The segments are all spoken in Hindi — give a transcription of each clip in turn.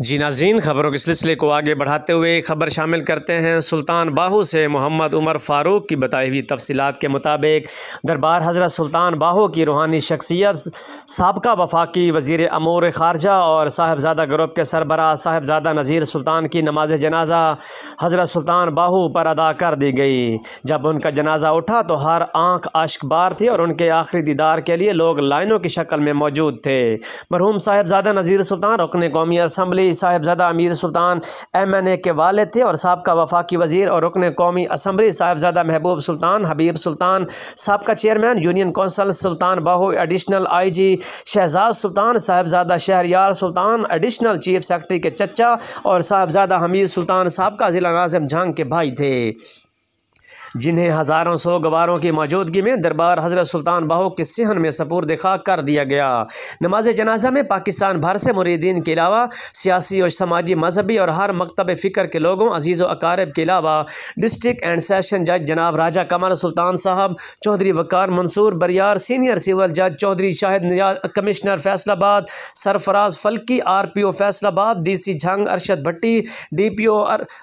जी नाजीन खबरों के सिलसिले को आगे बढ़ाते हुए खबर शामिल करते हैं सुल्तान बाहू से मोहम्मद उमर फ़ारूक की बताई हुई तफसीत के मुताबिक दरबार हज़रत सुल्तान बाहू की रूहानी शख्सियत सबका वफाकी वजीर अमूर ख़ारजा और साहबजादा ग्रुप के सरबरा साहबजादा नज़ीर सुल्तान की नमाज जनाजा हज़रत सुल्तान बाहू पर अदा कर दी गई जब उनका जनाजा उठा तो हर आँख अश्कबार थी और उनके आखिरी दीदार के लिए लोग लाइनों की शक्ल में मौजूद थे मरहूम साहबजादा नज़ीर सुल्तान रुकन कौमी असम्बली अली साहेबजादा अमीर सुल्तान एम एन ए के वाले थे और सबका वफाकी वजीर और रुकन कौमी असम्बली साहेबजादा महबूब सुल्तान हबीब सुल्तान सबका chairman union council Sultan Bahu additional I G Shahzad Sultan Sahibzada Shahryar Sultan additional chief secretary के चचा और साहेबजादा हमीद सुल्तान सबका ज़िला नाजम झांग के भाई थे जिन्हें हज़ारों सोगवारों की मौजूदगी में दरबार हज़रत सुल्तान बाहू के सिहन में सपूर दिखा कर दिया गया नमाज जनाजा में पाकिस्तान भर से मुरीदीन के अलावा सियासी और समाजी मजहबी और हर मकतब फ़िक्र के लोगों अजीज़ अकारब के अलावा डिस्ट्रिक्ट एंड सेशन जज जनाब राजा कमर सुल्तान साहब चौधरी वकार मंसूर बरियार सीनियर सिविल जज Chaudhry Shahid commissioner Faisalabad Sarfraz Falki R P O Faisalabad D C Jhang Arshad Bhatti D P O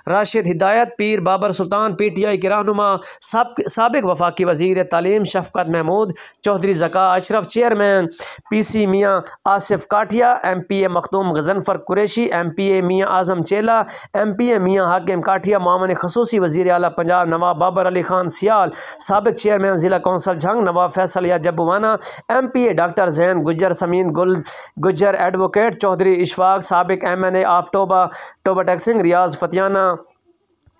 Rashid Hidayat Pir Babar Sultan P T I के रहनुमा शर्मा सबक वफाकी वजीर तालीम शफकत महमूद चौधरी जका Ashraf chairman P C Mian Asif Kathia M P A Makhdoom Ghazanfar Qureshi M P A Mian Azam चेला एम पी ए मियाँ हाकिम काठिया मामन खसूसी वजीर अली पंजाब नवाब बाबर अली खान सियाल सबक चेयरमैन ज़िला कौंसल झंग नवाब फैसल या जबवाना एम पी ए डॉक्टर जैन गुजर समीन गुल गुजर एडवोकेट चौधरी इशफाक सबक M N A of Toba Toba taxing Riyaz Fatyana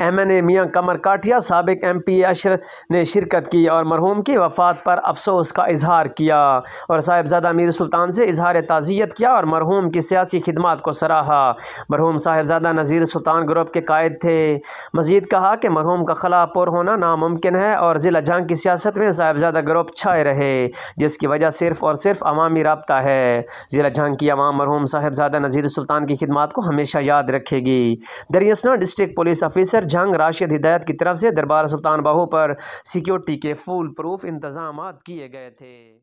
M N A मियाँ कमर काटिया सबक एम पी अशर ने शिरकत की और मरहूम की वफ़ात पर अफसोस का इजहार किया और साहेबजादा मीर सुल्तान से इजहार ताज़ियत किया और मरहूम की सियासी खिदमत को सराहा मरहूम साहेबजादा नज़ीर सुल्तान ग्रुप के कायद थे मज़ीद कहा कि मरहूम का खला पुर होना नामुमकिन है और ज़िला जंग की सियासत में साहेबजादा ग्रुप छाए रहे जिसकी वजह सिर्फ़ और सिर्फ अवामी रबता है ज़िला जंग की अवाम मरहूम साहेबजादा नज़ीर सुल्तान की खदमात को हमेशा याद रखेगी दरियसना डिस्ट्रिक्ट पुलिस ऑफिसर जंग राशिद हिदायत की तरफ से दरबार सुल्तान बहू पर सिक्योरिटी के फुल प्रूफ इंतजाम किए गए थे